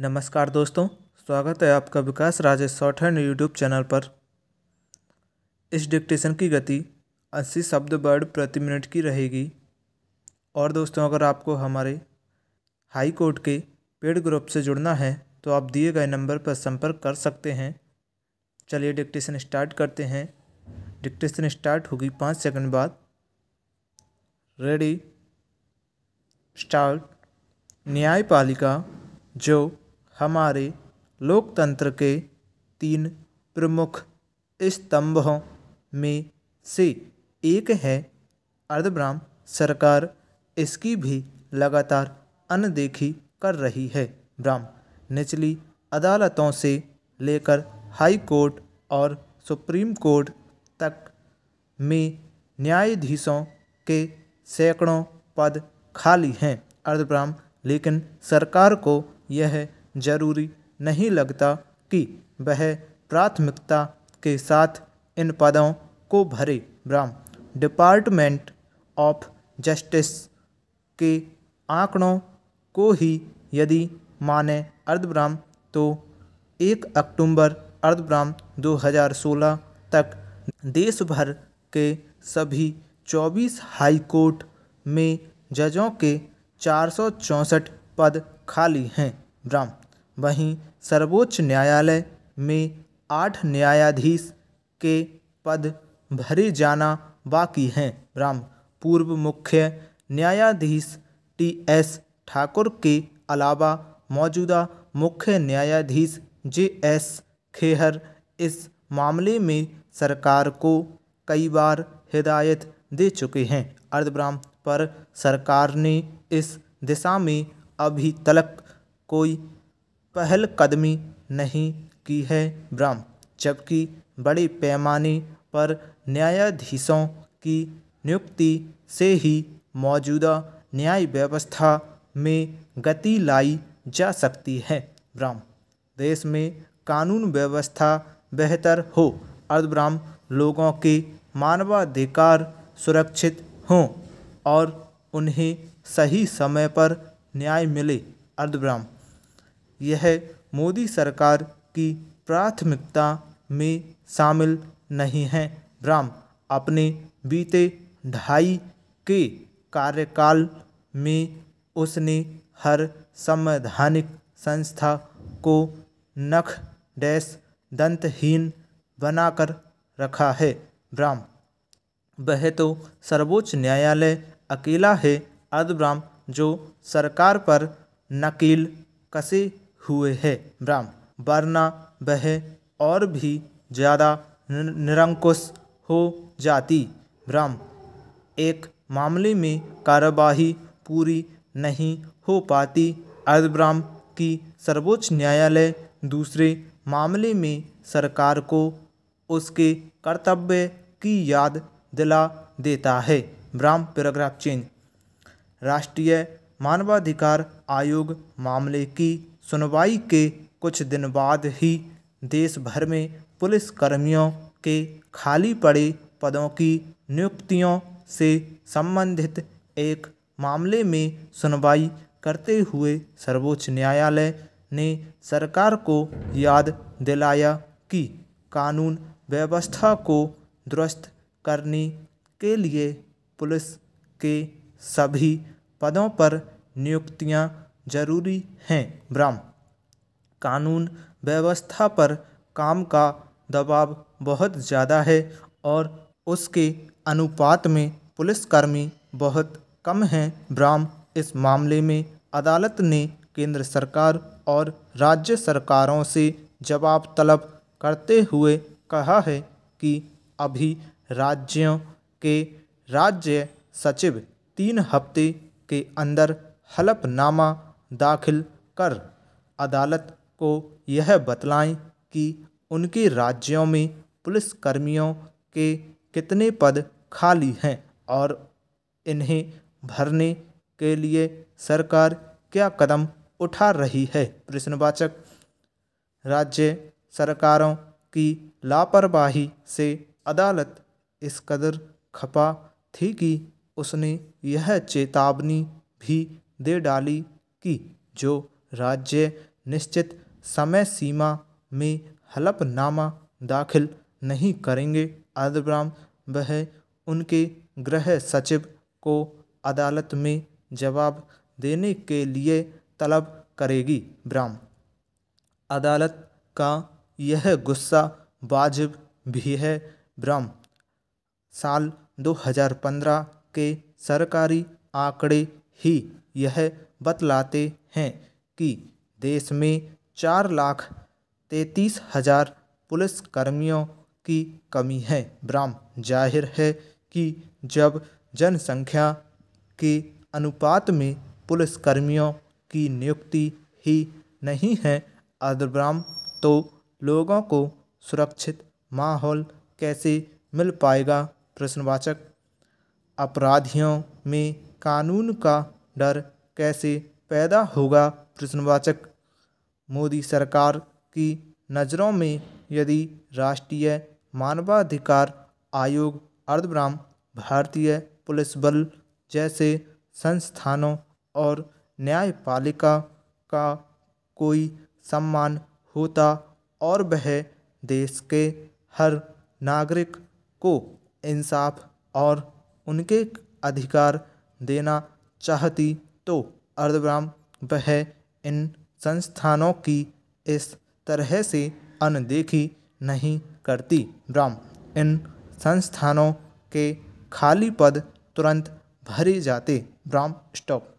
नमस्कार दोस्तों स्वागत है आपका Vikas Rajesh shorthand YouTube channel पर इस डिक्टेशन की गति अस्सी शब्द वर्ड प्रति मिनट की रहेगी और दोस्तों अगर आपको हमारे हाई कोर्ट के पेड ग्रुप से जुड़ना है तो आप दिए गए नंबर पर संपर्क कर सकते हैं चलिए डिक्टेशन स्टार्ट करते हैं डिक्टेशन स्टार्ट होगी पाँच सेकंड बाद रेडी स्टार्ट न्यायपालिका जो हमारे लोकतंत्र के तीन प्रमुख स्तंभों में से एक है अर्धभ्राम सरकार इसकी भी लगातार अनदेखी कर रही है ब्राह्म निचली अदालतों से लेकर हाई कोर्ट और सुप्रीम कोर्ट तक में न्यायाधीशों के सैकड़ों पद खाली हैं अर्धब्राम लेकिन सरकार को यह जरूरी नहीं लगता कि वह प्राथमिकता के साथ इन पदों को भरे ब्राम डिपार्टमेंट ऑफ जस्टिस के आंकड़ों को ही यदि माने अर्धब्राम तो 1 अक्टूबर अर्धब्राम 2016 तक देश भर के सभी 24 हाई कोर्ट में जजों के चार पद खाली हैं ब्राम वहीं सर्वोच्च न्यायालय में आठ न्यायाधीश के पद भरे जाना बाकी हैं राम पूर्व मुख्य न्यायाधीश टी एस ठाकुर के अलावा मौजूदा मुख्य न्यायाधीश जे एस खेहर इस मामले में सरकार को कई बार हिदायत दे चुके हैं अर्धब्राम पर सरकार ने इस दिशा में अभी तक कोई पहल कदमी नहीं की है ब्रह्म जबकि बड़े पैमाने पर न्यायाधीशों की नियुक्ति से ही मौजूदा न्याय व्यवस्था में गति लाई जा सकती है ब्रह्म देश में कानून व्यवस्था बेहतर हो अर्धब्रह्म लोगों के मानवाधिकार सुरक्षित हों और उन्हें सही समय पर न्याय मिले अर्धब्रह्म यह मोदी सरकार की प्राथमिकता में शामिल नहीं है राम अपने बीते ढाई के कार्यकाल में उसने हर संवैधानिक संस्था को नख डैश दंतहीन बनाकर रखा है ब्राह्म वह तो सर्वोच्च न्यायालय अकेला है अदब्राम जो सरकार पर नकील कसे हुए हैं ब्राह्म वरना वह और भी ज़्यादा निरंकुश हो जाती ब्राह्म एक मामले में कार्यवाही पूरी नहीं हो पाती अर्धब्राह्म की सर्वोच्च न्यायालय दूसरे मामले में सरकार को उसके कर्तव्य की याद दिला देता है ब्राह्म पैराग्राफ चेंज राष्ट्रीय मानवाधिकार आयोग मामले की सुनवाई के कुछ दिन बाद ही देश भर में पुलिस कर्मियों के खाली पड़े पदों की नियुक्तियों से संबंधित एक मामले में सुनवाई करते हुए सर्वोच्च न्यायालय ने सरकार को याद दिलाया कि कानून व्यवस्था को दुरुस्त करने के लिए पुलिस के सभी पदों पर नियुक्तियां जरूरी हैं ब्राम कानून व्यवस्था पर काम का दबाव बहुत ज़्यादा है और उसके अनुपात में पुलिसकर्मी बहुत कम हैं ब्राम इस मामले में अदालत ने केंद्र सरकार और राज्य सरकारों से जवाब तलब करते हुए कहा है कि अभी राज्यों के राज्य सचिव तीन हफ्ते के अंदर हलफनामा दाखिल कर अदालत को यह बतलाएँ कि उनके राज्यों में पुलिसकर्मियों के कितने पद खाली हैं और इन्हें भरने के लिए सरकार क्या कदम उठा रही है प्रश्नवाचक राज्य सरकारों की लापरवाही से अदालत इस कदर खपा थी कि उसने यह चेतावनी भी दे डाली की जो राज्य निश्चित समय सीमा में हलफनामा दाखिल नहीं करेंगे आदिब्राम वह उनके गृह सचिव को अदालत में जवाब देने के लिए तलब करेगी ब्राम अदालत का यह गुस्सा वाजिब भी है ब्राम साल 2015 के सरकारी आंकड़े ही यह बतलाते हैं कि देश में चार लाख तैतीस हज़ार पुलिसकर्मियों की कमी है ब्राम जाहिर है कि जब जनसंख्या के अनुपात में पुलिसकर्मियों की नियुक्ति ही नहीं है अदब्राम तो लोगों को सुरक्षित माहौल कैसे मिल पाएगा प्रश्नवाचक अपराधियों में कानून का डर कैसे पैदा होगा प्रश्नवाचक मोदी सरकार की नज़रों में यदि राष्ट्रीय मानवाधिकार आयोग अर्धब्राम भारतीय पुलिस बल जैसे संस्थानों और न्यायपालिका का कोई सम्मान होता और वह देश के हर नागरिक को इंसाफ और उनके अधिकार देना चाहती तो अर्धग्राम वह इन संस्थानों की इस तरह से अनदेखी नहीं करती ब्राम इन संस्थानों के खाली पद तुरंत भरे जाते ब्राम स्टॉक